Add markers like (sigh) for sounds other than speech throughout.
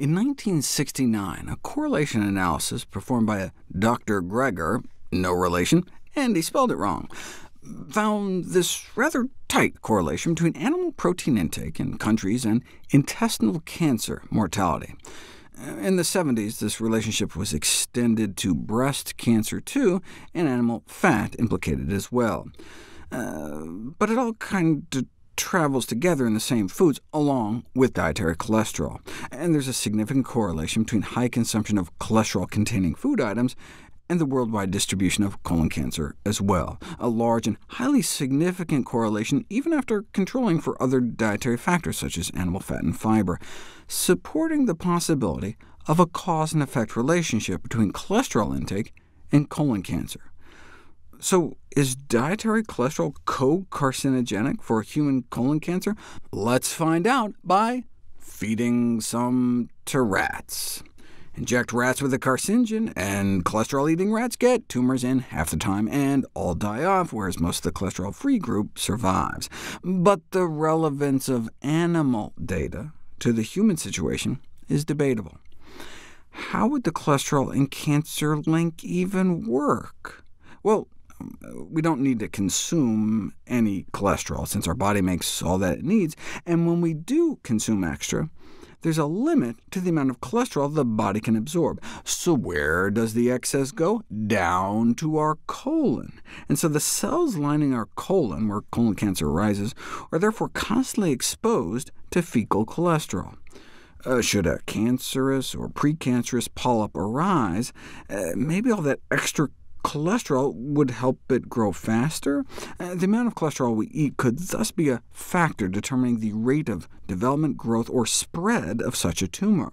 In 1969, a correlation analysis performed by a Dr. Greger, no relation, and he spelled it wrong, found this rather tight correlation between animal protein intake in countries and intestinal cancer mortality. In the 70s, this relationship was extended to breast cancer too, and animal fat implicated as well. Uh, but it all kind of travels together in the same foods, along with dietary cholesterol. And there's a significant correlation between high consumption of cholesterol-containing food items and the worldwide distribution of colon cancer as well, a large and highly significant correlation even after controlling for other dietary factors such as animal fat and fiber, supporting the possibility of a cause-and-effect relationship between cholesterol intake and colon cancer. So is dietary cholesterol co-carcinogenic for human colon cancer? Let's find out by feeding some to rats. Inject rats with a carcinogen, and cholesterol-eating rats get tumors in half the time and all die off, whereas most of the cholesterol-free group survives. But the relevance of animal data to the human situation is debatable. How would the cholesterol and cancer link even work? Well, we don't need to consume any cholesterol since our body makes all that it needs, and when we do consume extra, there's a limit to the amount of cholesterol the body can absorb. So where does the excess go? Down to our colon. And so the cells lining our colon, where colon cancer arises, are therefore constantly exposed to fecal cholesterol. Uh, should a cancerous or precancerous polyp arise, uh, maybe all that extra Cholesterol would help it grow faster. Uh, the amount of cholesterol we eat could thus be a factor determining the rate of development, growth, or spread of such a tumor.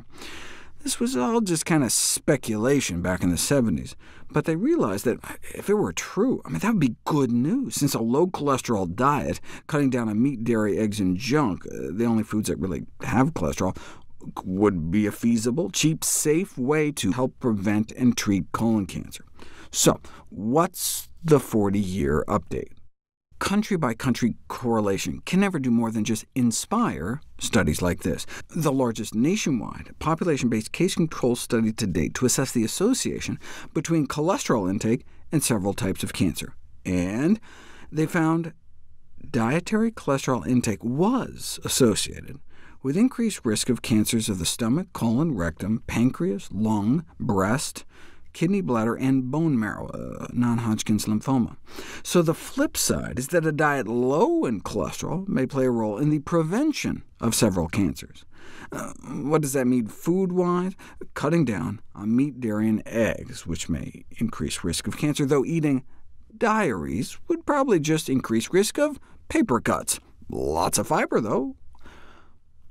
This was all just kind of speculation back in the 70s, but they realized that if it were true, I mean, that would be good news, since a low-cholesterol diet, cutting down on meat, dairy, eggs, and junk, uh, the only foods that really have cholesterol, would be a feasible, cheap, safe way to help prevent and treat colon cancer. So what's the 40-year update? Country-by-country -country correlation can never do more than just inspire studies like this. The largest nationwide population-based case-control study to date to assess the association between cholesterol intake and several types of cancer. And they found dietary cholesterol intake was associated with increased risk of cancers of the stomach, colon, rectum, pancreas, lung, breast, kidney, bladder, and bone marrow, uh, non-Hodgkin's lymphoma. So the flip side is that a diet low in cholesterol may play a role in the prevention of several cancers. Uh, what does that mean food-wise? Cutting down on meat, dairy, and eggs, which may increase risk of cancer, though eating diaries would probably just increase risk of paper cuts. Lots of fiber, though,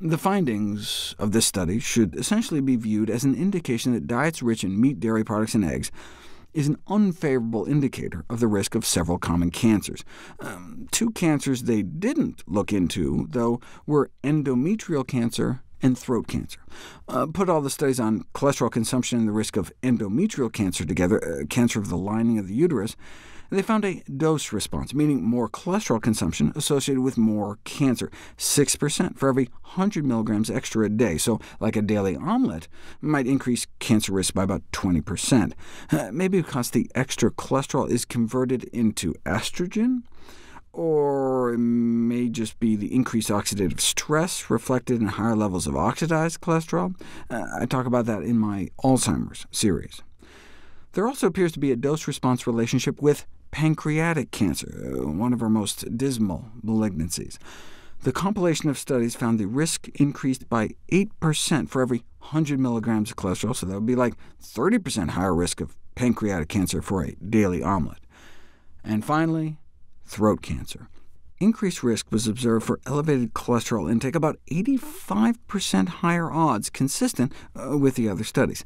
the findings of this study should essentially be viewed as an indication that diets rich in meat, dairy products, and eggs is an unfavorable indicator of the risk of several common cancers. Um, two cancers they didn't look into, though, were endometrial cancer and throat cancer. Uh, put all the studies on cholesterol consumption and the risk of endometrial cancer together, uh, cancer of the lining of the uterus, they found a dose response, meaning more cholesterol consumption associated with more cancer, 6% for every 100 milligrams extra a day, so like a daily omelet might increase cancer risk by about 20%. (sighs) maybe because the extra cholesterol is converted into estrogen? or it may just be the increased oxidative stress reflected in higher levels of oxidized cholesterol. Uh, I talk about that in my Alzheimer's series. There also appears to be a dose-response relationship with pancreatic cancer, uh, one of our most dismal malignancies. The compilation of studies found the risk increased by 8% for every 100 milligrams of cholesterol, so that would be like 30% higher risk of pancreatic cancer for a daily omelet. And finally, throat cancer. Increased risk was observed for elevated cholesterol intake, about 85% higher odds, consistent uh, with the other studies.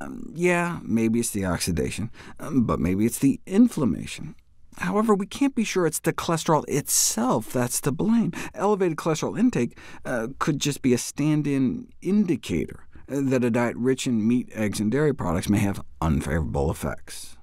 Um, yeah, maybe it's the oxidation, um, but maybe it's the inflammation. However, we can't be sure it's the cholesterol itself that's to blame. Elevated cholesterol intake uh, could just be a stand-in indicator uh, that a diet rich in meat, eggs, and dairy products may have unfavorable effects.